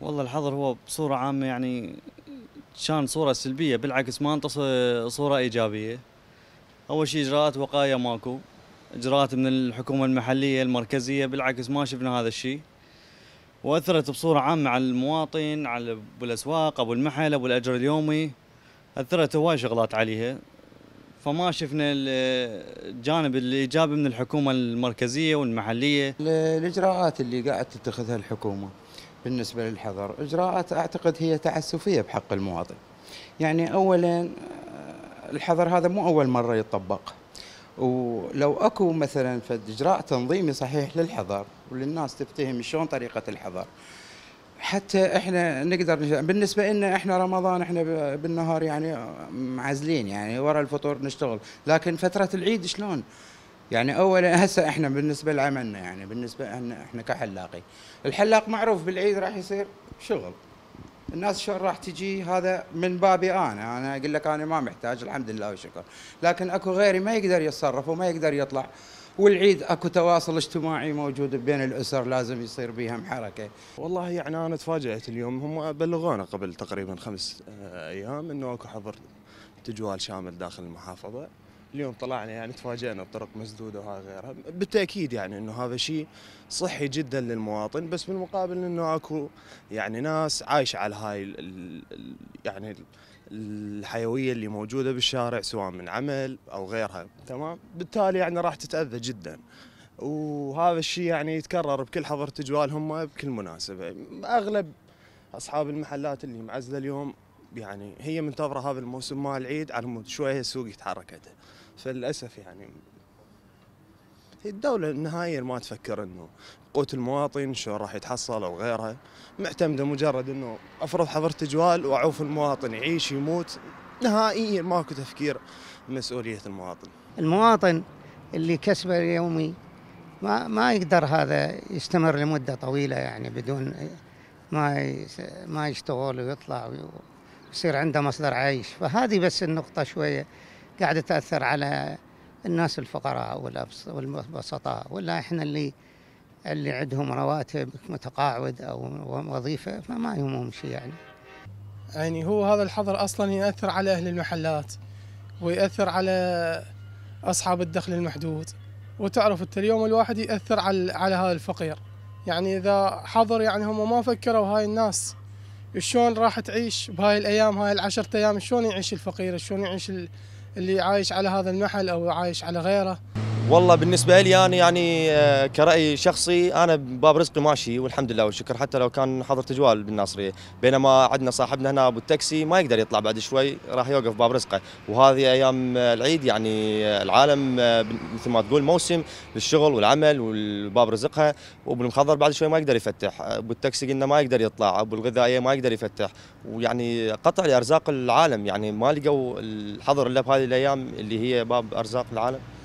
والله الحظر هو بصورة عامة يعني كان صورة سلبية بالعكس ما انتصر صورة إيجابية أول شيء إجراءات وقاية ماكو إجراءات من الحكومة المحلية المركزية بالعكس ما شفنا هذا الشيء وأثرت بصورة عامة على المواطن على أبو الأسواق أبو المحل أبو الأجر اليومي أثرت هواي شغلات عليها فما شفنا الجانب الإيجابي من الحكومة المركزية والمحلية الإجراءات اللي قاعد تتخذها الحكومة بالنسبة للحظر إجراءات أعتقد هي تعسفية بحق المواطن يعني أولا آه، الحظر هذا مو أول مرة يطبق ولو اكو مثلا اجراء تنظيمي صحيح للحظر وللناس تفتهم شلون طريقه الحظر حتى احنا نقدر بالنسبه لنا احنا رمضان احنا بالنهار يعني معزلين يعني ورا الفطور نشتغل لكن فتره العيد شلون يعني اولا هسه احنا بالنسبه لعملنا يعني بالنسبه لنا احنا كحلاقين الحلاق معروف بالعيد راح يصير شغل الناس شلون راح تجي هذا من بابي انا انا اقول لك انا ما محتاج الحمد لله والشكر لكن اكو غيري ما يقدر يتصرف وما يقدر يطلع والعيد اكو تواصل اجتماعي موجود بين الاسر لازم يصير بهم حركه. والله يعني انا تفاجات اليوم هم بلغونا قبل تقريبا خمس آه، ايام انه اكو حظر تجوال شامل داخل المحافظه اليوم طلعنا يعني تفاجئنا بطرق مسدوده وهذا غيرها بالتاكيد يعني انه هذا شيء صحي جدا للمواطن بس بالمقابل انه اكو يعني ناس عايشه على هاي الـ يعني الحيويه اللي موجوده بالشارع سواء من عمل او غيرها تمام بالتالي يعني راح تتاذى جدا وهذا الشيء يعني يتكرر بكل حظر تجوال هم بكل مناسبه اغلب اصحاب المحلات اللي معزله اليوم يعني هي منتظره هذا الموسم مال العيد على مود شويه السوق يتحرك عندها فللاسف يعني الدولة نهائيا ما تفكر انه قوت المواطن شلون راح يتحصل او غيرها معتمدة مجرد انه افرض حضرت جوال واعوف المواطن يعيش يموت نهائيا ماكو تفكير مسؤولية المواطن المواطن اللي كسبه اليومي ما ما يقدر هذا يستمر لمدة طويلة يعني بدون ما ما يشتغل ويطلع وي... يصير عنده مصدر عيش فهذه بس النقطة شوية قاعدة تأثر على الناس الفقراء والبسطاء ولا احنا اللي اللي عندهم رواتب متقاعد او وظيفه فما يهمهم شيء يعني. يعني هو هذا الحظر اصلا ياثر على اهل المحلات ويأثر على أصحاب الدخل المحدود وتعرف أنت اليوم الواحد يأثر على على هذا الفقير يعني إذا حظر يعني هم ما فكروا هاي الناس شلون راح تعيش بهاي الايام هاي العشرة ايام شلون يعيش الفقير شلون يعيش اللي عايش على هذا المحل او عايش على غيره والله بالنسبه لي انا يعني آه، كراي شخصي انا باب رزقي ماشي والحمد لله والشكر حتى لو كان حظر تجوال بالناصريه بينما عندنا صاحبنا هنا ابو التاكسي ما يقدر يطلع بعد شوي راح يوقف باب رزقه وهذه ايام العيد يعني آه، العالم آه، مثل ما تقول موسم للشغل والعمل والباب رزقها وابو المخضر بعد شوي ما يقدر يفتح ابو التاكسي قلنا ما يقدر يطلع ابو الغذائيه ما يقدر يفتح ويعني قطع لارزاق العالم يعني ما لقوا الحظر الا بهذه الايام اللي هي باب ارزاق العالم